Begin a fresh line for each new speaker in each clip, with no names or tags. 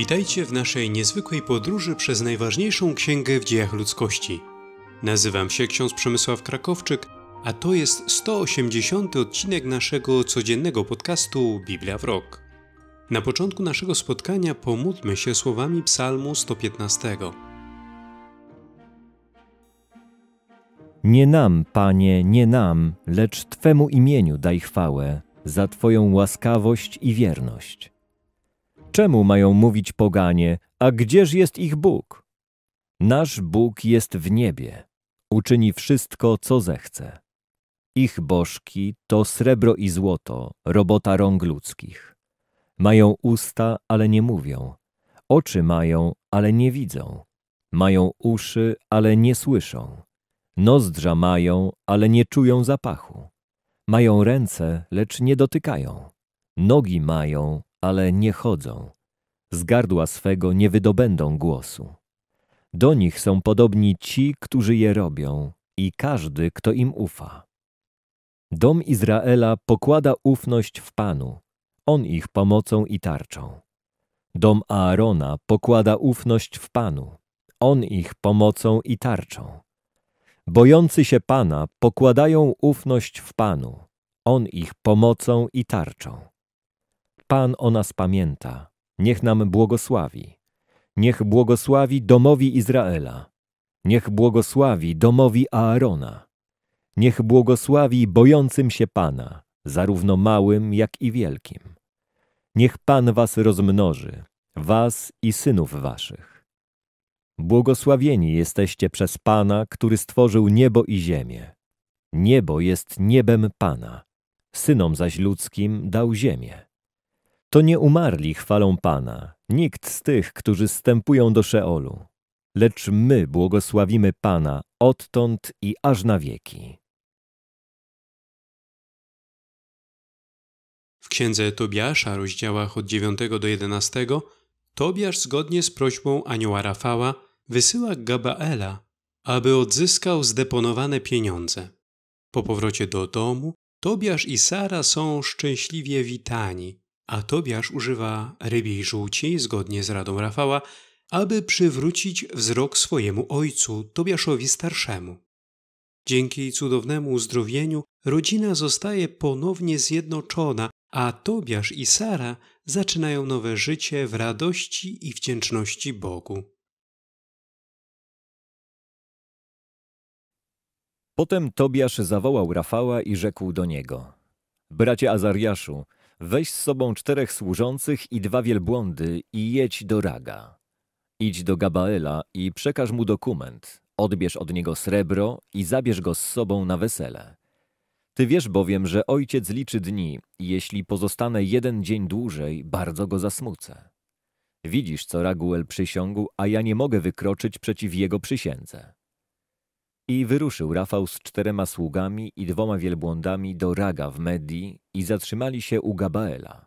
Witajcie w naszej niezwykłej podróży przez najważniejszą księgę w dziejach ludzkości. Nazywam się ksiądz Przemysław Krakowczyk, a to jest 180 odcinek naszego codziennego podcastu Biblia w Rok. Na początku naszego spotkania pomódlmy się słowami Psalmu 115.
Nie nam, Panie, nie nam, lecz Twemu imieniu daj chwałę za Twoją łaskawość i wierność. Czemu mają mówić poganie, a gdzież jest ich Bóg? Nasz Bóg jest w niebie, uczyni wszystko, co zechce. Ich bożki to srebro i złoto, robota rąk ludzkich. Mają usta, ale nie mówią. Oczy mają, ale nie widzą. Mają uszy, ale nie słyszą. Nozdrza mają, ale nie czują zapachu. Mają ręce, lecz nie dotykają. Nogi mają, ale nie chodzą. Z gardła swego nie wydobędą głosu. Do nich są podobni ci, którzy je robią i każdy, kto im ufa. Dom Izraela pokłada ufność w Panu. On ich pomocą i tarczą. Dom Aarona pokłada ufność w Panu. On ich pomocą i tarczą. Bojący się Pana pokładają ufność w Panu. On ich pomocą i tarczą. Pan o nas pamięta. Niech nam błogosławi. Niech błogosławi domowi Izraela. Niech błogosławi domowi Aarona. Niech błogosławi bojącym się Pana, zarówno małym, jak i wielkim. Niech Pan was rozmnoży, was i synów waszych. Błogosławieni jesteście przez Pana, który stworzył niebo i ziemię. Niebo jest niebem Pana, synom zaś ludzkim dał ziemię. To nie umarli chwalą Pana, nikt z tych, którzy stępują do Szeolu. Lecz my błogosławimy Pana odtąd i aż na wieki.
W księdze Tobiasza, rozdziałach od 9 do 11, Tobiasz zgodnie z prośbą anioła Rafała wysyła Gabaela, aby odzyskał zdeponowane pieniądze. Po powrocie do domu Tobiasz i Sara są szczęśliwie witani a Tobiasz używa rybiej żółci, zgodnie z radą Rafała, aby przywrócić wzrok swojemu ojcu, Tobiaszowi starszemu. Dzięki cudownemu uzdrowieniu rodzina zostaje ponownie zjednoczona, a Tobiasz i Sara zaczynają nowe życie w radości i wdzięczności Bogu.
Potem Tobiasz zawołał Rafała i rzekł do niego: Bracie Azariaszu, Weź z sobą czterech służących i dwa wielbłądy i jedź do Raga. Idź do Gabaela i przekaż mu dokument. Odbierz od niego srebro i zabierz go z sobą na wesele. Ty wiesz bowiem, że ojciec liczy dni i jeśli pozostanę jeden dzień dłużej, bardzo go zasmucę. Widzisz, co Raguel przysiągł, a ja nie mogę wykroczyć przeciw jego przysiędze. I wyruszył Rafał z czterema sługami i dwoma wielbłądami do Raga w Medii i zatrzymali się u Gabaela.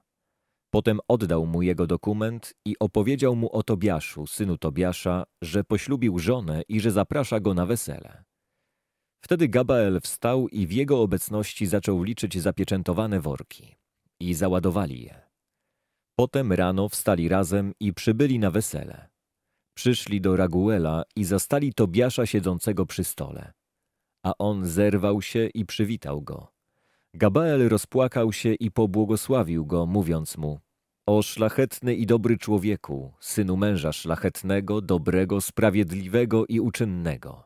Potem oddał mu jego dokument i opowiedział mu o Tobiaszu, synu Tobiasza, że poślubił żonę i że zaprasza go na wesele. Wtedy Gabael wstał i w jego obecności zaczął liczyć zapieczętowane worki. I załadowali je. Potem rano wstali razem i przybyli na wesele. Przyszli do Raguela i zastali Tobiasza siedzącego przy stole. A on zerwał się i przywitał go. Gabael rozpłakał się i pobłogosławił go, mówiąc mu O szlachetny i dobry człowieku, synu męża szlachetnego, dobrego, sprawiedliwego i uczynnego.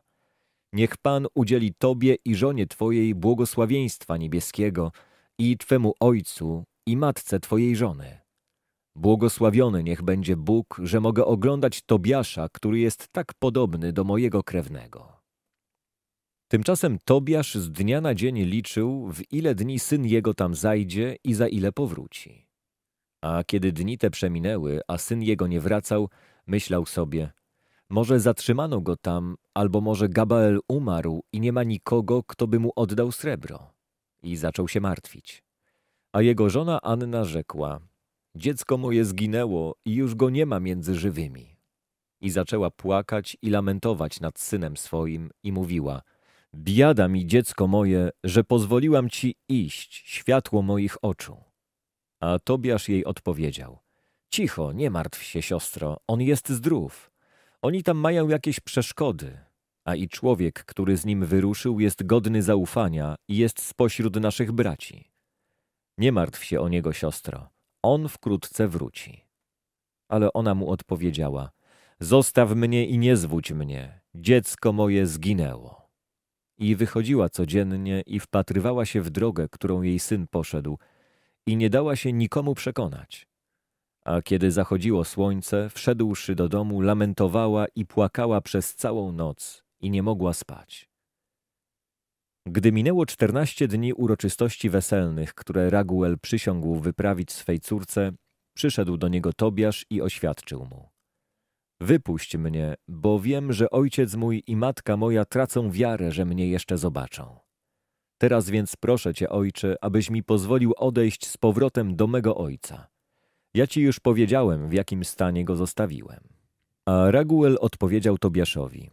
Niech Pan udzieli Tobie i żonie Twojej błogosławieństwa niebieskiego i Twemu Ojcu i Matce Twojej żony Błogosławiony niech będzie Bóg, że mogę oglądać Tobiasza, który jest tak podobny do mojego krewnego. Tymczasem Tobiasz z dnia na dzień liczył, w ile dni syn jego tam zajdzie i za ile powróci. A kiedy dni te przeminęły, a syn jego nie wracał, myślał sobie, może zatrzymano go tam, albo może Gabael umarł i nie ma nikogo, kto by mu oddał srebro. I zaczął się martwić. A jego żona Anna rzekła, Dziecko moje zginęło i już go nie ma między żywymi. I zaczęła płakać i lamentować nad synem swoim i mówiła: Biada mi, dziecko moje, że pozwoliłam ci iść, światło moich oczu. A Tobiasz jej odpowiedział: Cicho, nie martw się, siostro, on jest zdrów. Oni tam mają jakieś przeszkody, a i człowiek, który z nim wyruszył, jest godny zaufania i jest spośród naszych braci. Nie martw się o niego, siostro on wkrótce wróci. Ale ona mu odpowiedziała: Zostaw mnie i nie zwódź mnie, dziecko moje zginęło. I wychodziła codziennie i wpatrywała się w drogę, którą jej syn poszedł, i nie dała się nikomu przekonać. A kiedy zachodziło słońce, wszedłszy do domu, lamentowała i płakała przez całą noc i nie mogła spać. Gdy minęło 14 dni uroczystości weselnych, które Raguel przysiągł wyprawić swej córce, przyszedł do niego Tobiasz i oświadczył mu. Wypuść mnie, bo wiem, że ojciec mój i matka moja tracą wiarę, że mnie jeszcze zobaczą. Teraz więc proszę cię, ojcze, abyś mi pozwolił odejść z powrotem do mego ojca. Ja ci już powiedziałem, w jakim stanie go zostawiłem. A Raguel odpowiedział Tobiaszowi.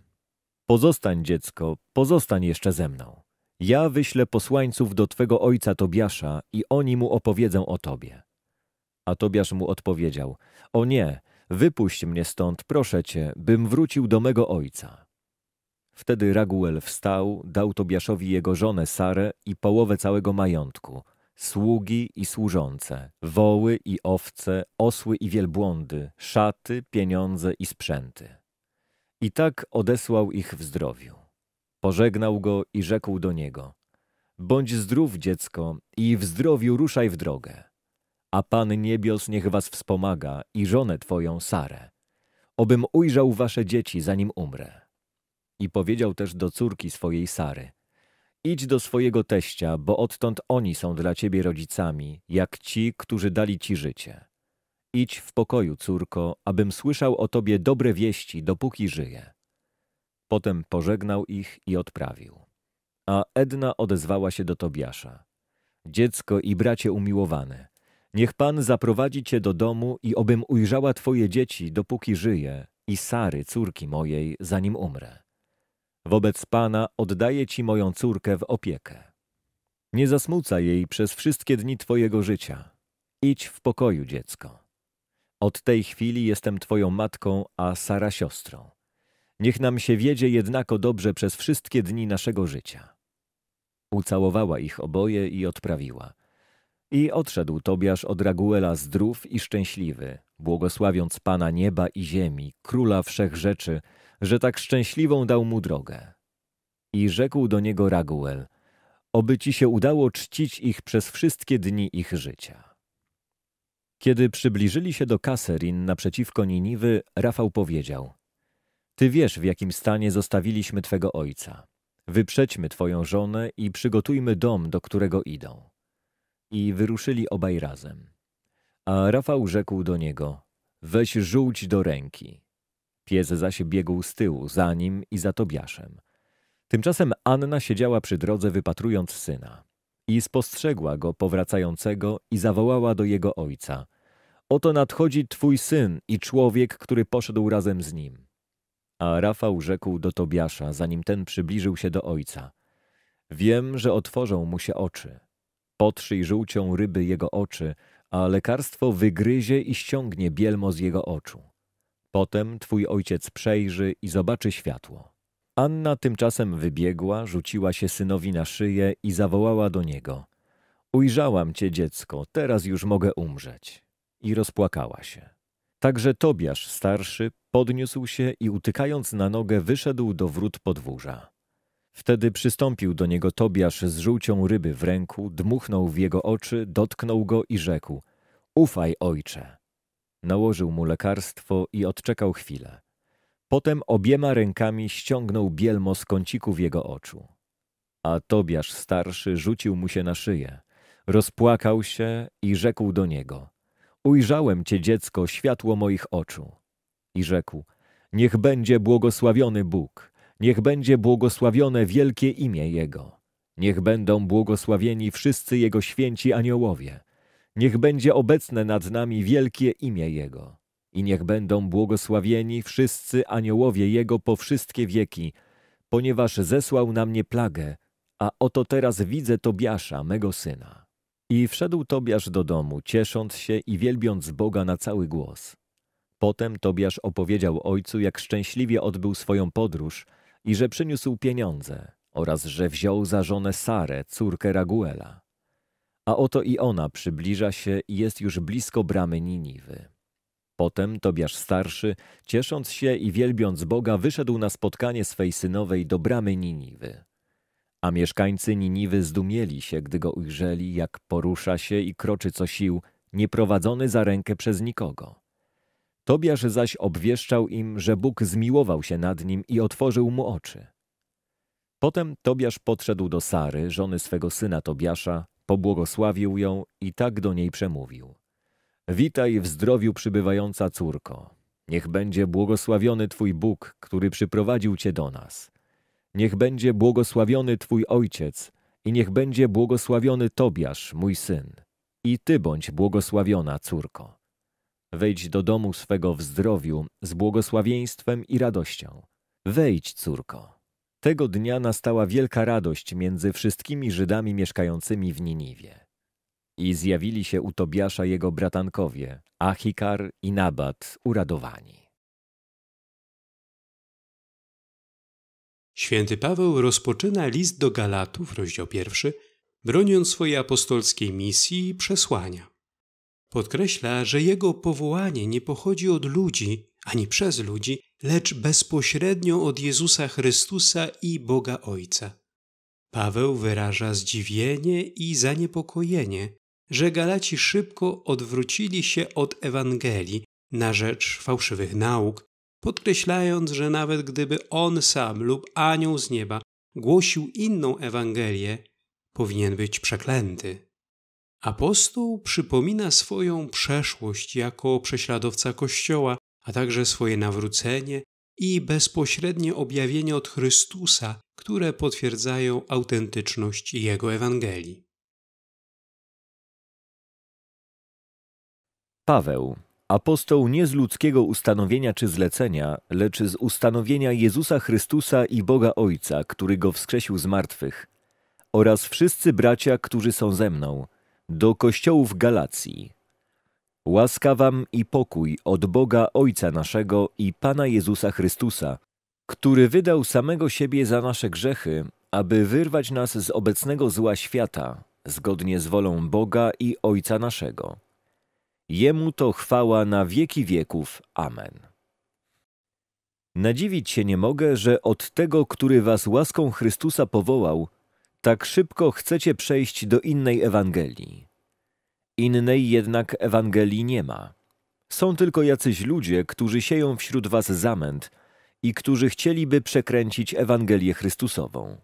Pozostań, dziecko, pozostań jeszcze ze mną. Ja wyślę posłańców do twego ojca Tobiasza i oni mu opowiedzą o tobie. A Tobiasz mu odpowiedział, o nie, wypuść mnie stąd, proszę cię, bym wrócił do mego ojca. Wtedy Raguel wstał, dał Tobiaszowi jego żonę Sarę i połowę całego majątku, sługi i służące, woły i owce, osły i wielbłądy, szaty, pieniądze i sprzęty. I tak odesłał ich w zdrowiu. Pożegnał go i rzekł do niego, Bądź zdrów, dziecko, i w zdrowiu ruszaj w drogę. A Pan Niebios niech was wspomaga i żonę Twoją, Sarę. Obym ujrzał wasze dzieci, zanim umrę. I powiedział też do córki swojej Sary, Idź do swojego teścia, bo odtąd oni są dla ciebie rodzicami, jak ci, którzy dali ci życie. Idź w pokoju, córko, abym słyszał o tobie dobre wieści, dopóki żyję. Potem pożegnał ich i odprawił. A Edna odezwała się do Tobiasza. Dziecko i bracie umiłowane, niech Pan zaprowadzi cię do domu i obym ujrzała twoje dzieci, dopóki żyje, i Sary, córki mojej, zanim umrę. Wobec Pana oddaję ci moją córkę w opiekę. Nie zasmuca jej przez wszystkie dni twojego życia. Idź w pokoju, dziecko. Od tej chwili jestem twoją matką, a Sara siostrą. Niech nam się wiedzie jednako dobrze przez wszystkie dni naszego życia. Ucałowała ich oboje i odprawiła. I odszedł Tobiasz od Raguela zdrów i szczęśliwy, błogosławiąc Pana nieba i ziemi, Króla wszech rzeczy, że tak szczęśliwą dał mu drogę. I rzekł do niego Raguel, oby ci się udało czcić ich przez wszystkie dni ich życia. Kiedy przybliżyli się do Kaserin naprzeciwko Niniwy, Rafał powiedział – ty wiesz, w jakim stanie zostawiliśmy Twego ojca. Wyprzećmy Twoją żonę i przygotujmy dom, do którego idą. I wyruszyli obaj razem. A Rafał rzekł do niego, weź żółć do ręki. Pies zaś biegł z tyłu, za nim i za Tobiaszem. Tymczasem Anna siedziała przy drodze, wypatrując syna. I spostrzegła go powracającego i zawołała do jego ojca. Oto nadchodzi twój syn i człowiek, który poszedł razem z nim. A Rafał rzekł do Tobiasza, zanim ten przybliżył się do ojca. Wiem, że otworzą mu się oczy. Potrzyj żółcią ryby jego oczy, a lekarstwo wygryzie i ściągnie bielmo z jego oczu. Potem twój ojciec przejrzy i zobaczy światło. Anna tymczasem wybiegła, rzuciła się synowi na szyję i zawołała do niego. Ujrzałam cię, dziecko, teraz już mogę umrzeć. I rozpłakała się. Także Tobiasz starszy podniósł się i utykając na nogę wyszedł do wrót podwórza. Wtedy przystąpił do niego Tobiasz z żółcią ryby w ręku, dmuchnął w jego oczy, dotknął go i rzekł – ufaj ojcze. Nałożył mu lekarstwo i odczekał chwilę. Potem obiema rękami ściągnął bielmo z kącików jego oczu. A Tobiasz starszy rzucił mu się na szyję, rozpłakał się i rzekł do niego – Ujrzałem cię, dziecko, światło moich oczu. I rzekł, niech będzie błogosławiony Bóg, niech będzie błogosławione wielkie imię Jego. Niech będą błogosławieni wszyscy Jego święci aniołowie. Niech będzie obecne nad nami wielkie imię Jego. I niech będą błogosławieni wszyscy aniołowie Jego po wszystkie wieki, ponieważ zesłał na mnie plagę, a oto teraz widzę Tobiasza, mego syna. I wszedł Tobiasz do domu, ciesząc się i wielbiąc Boga na cały głos. Potem Tobiasz opowiedział ojcu, jak szczęśliwie odbył swoją podróż i że przyniósł pieniądze oraz że wziął za żonę Sarę, córkę Raguela. A oto i ona przybliża się i jest już blisko bramy Niniwy. Potem Tobiasz starszy, ciesząc się i wielbiąc Boga, wyszedł na spotkanie swej synowej do bramy Niniwy. A mieszkańcy Niniwy zdumieli się, gdy go ujrzeli, jak porusza się i kroczy co sił, nieprowadzony za rękę przez nikogo. Tobiasz zaś obwieszczał im, że Bóg zmiłował się nad nim i otworzył mu oczy. Potem Tobiasz podszedł do Sary, żony swego syna Tobiasza, pobłogosławił ją i tak do niej przemówił. Witaj w zdrowiu przybywająca córko. Niech będzie błogosławiony Twój Bóg, który przyprowadził Cię do nas. Niech będzie błogosławiony Twój Ojciec i niech będzie błogosławiony Tobiasz, mój syn. I Ty bądź błogosławiona, córko. Wejdź do domu swego w zdrowiu, z błogosławieństwem i radością. Wejdź, córko. Tego dnia nastała wielka radość między wszystkimi Żydami mieszkającymi w Niniwie. I zjawili się u Tobiasza jego bratankowie, Achikar i Nabat, uradowani. Święty Paweł rozpoczyna
list do Galatów, rozdział pierwszy, broniąc swojej apostolskiej misji i przesłania. Podkreśla, że jego powołanie nie pochodzi od ludzi ani przez ludzi, lecz bezpośrednio od Jezusa Chrystusa i Boga Ojca. Paweł wyraża zdziwienie i zaniepokojenie, że Galaci szybko odwrócili się od Ewangelii na rzecz fałszywych nauk, podkreślając, że nawet gdyby on sam lub anioł z nieba głosił inną Ewangelię, powinien być przeklęty. Apostoł przypomina swoją przeszłość jako prześladowca Kościoła, a także swoje nawrócenie i bezpośrednie objawienie od Chrystusa, które potwierdzają autentyczność Jego Ewangelii.
Paweł Apostoł nie z ludzkiego ustanowienia czy zlecenia, lecz z ustanowienia Jezusa Chrystusa i Boga Ojca, który go wskrzesił z martwych, oraz wszyscy bracia, którzy są ze mną, do kościołów Galacji. Łaska wam i pokój od Boga Ojca naszego i Pana Jezusa Chrystusa, który wydał samego siebie za nasze grzechy, aby wyrwać nas z obecnego zła świata, zgodnie z wolą Boga i Ojca naszego Jemu to chwała na wieki wieków. Amen. Nadziwić się nie mogę, że od tego, który was łaską Chrystusa powołał, tak szybko chcecie przejść do innej Ewangelii. Innej jednak Ewangelii nie ma. Są tylko jacyś ludzie, którzy sieją wśród was zamęt i którzy chcieliby przekręcić Ewangelię Chrystusową.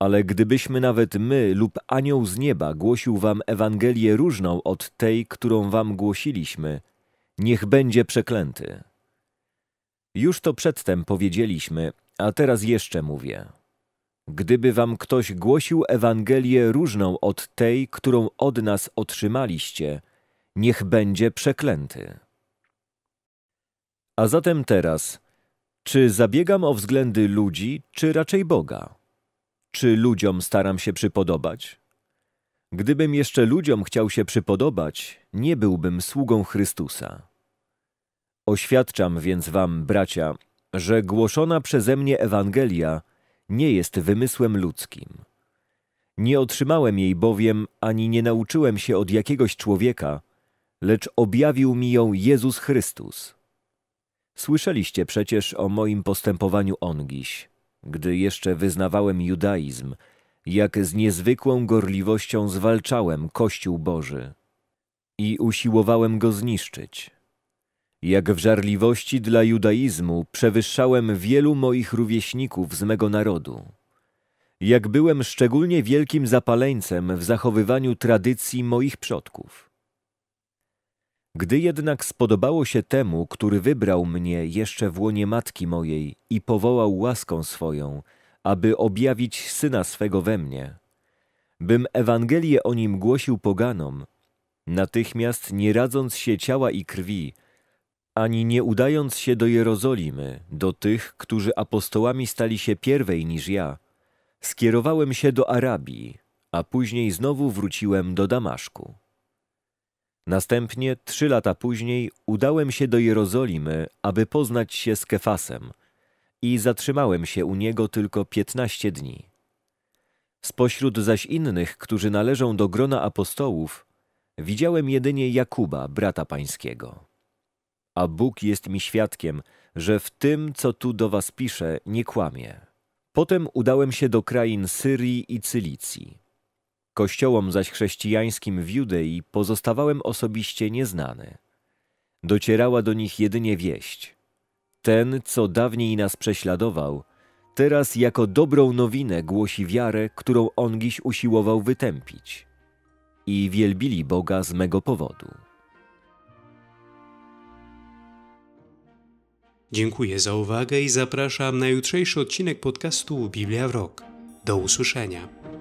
Ale gdybyśmy nawet my lub anioł z nieba głosił wam Ewangelię różną od tej, którą wam głosiliśmy, niech będzie przeklęty. Już to przedtem powiedzieliśmy, a teraz jeszcze mówię. Gdyby wam ktoś głosił Ewangelię różną od tej, którą od nas otrzymaliście, niech będzie przeklęty. A zatem teraz, czy zabiegam o względy ludzi, czy raczej Boga? czy ludziom staram się przypodobać? Gdybym jeszcze ludziom chciał się przypodobać, nie byłbym sługą Chrystusa. Oświadczam więc wam, bracia, że głoszona przeze mnie Ewangelia nie jest wymysłem ludzkim. Nie otrzymałem jej bowiem, ani nie nauczyłem się od jakiegoś człowieka, lecz objawił mi ją Jezus Chrystus. Słyszeliście przecież o moim postępowaniu ongiś gdy jeszcze wyznawałem judaizm, jak z niezwykłą gorliwością zwalczałem Kościół Boży i usiłowałem go zniszczyć. Jak w żarliwości dla judaizmu przewyższałem wielu moich rówieśników z mego narodu. Jak byłem szczególnie wielkim zapaleńcem w zachowywaniu tradycji moich przodków. Gdy jednak spodobało się temu, który wybrał mnie jeszcze w łonie matki mojej i powołał łaską swoją, aby objawić syna swego we mnie, bym Ewangelię o nim głosił poganom, natychmiast nie radząc się ciała i krwi, ani nie udając się do Jerozolimy, do tych, którzy apostołami stali się pierwej niż ja, skierowałem się do Arabii, a później znowu wróciłem do Damaszku. Następnie, trzy lata później, udałem się do Jerozolimy, aby poznać się z Kefasem i zatrzymałem się u niego tylko piętnaście dni. Spośród zaś innych, którzy należą do grona apostołów, widziałem jedynie Jakuba, brata pańskiego. A Bóg jest mi świadkiem, że w tym, co tu do was piszę, nie kłamie. Potem udałem się do krain Syrii i Cylicji. Kościołom zaś chrześcijańskim w Judei pozostawałem osobiście nieznany. Docierała do nich jedynie wieść. Ten, co dawniej nas prześladował, teraz jako dobrą nowinę głosi wiarę, którą on dziś usiłował wytępić. I wielbili Boga z mego powodu.
Dziękuję za uwagę i zapraszam na jutrzejszy odcinek podcastu Biblia w Rok. Do usłyszenia.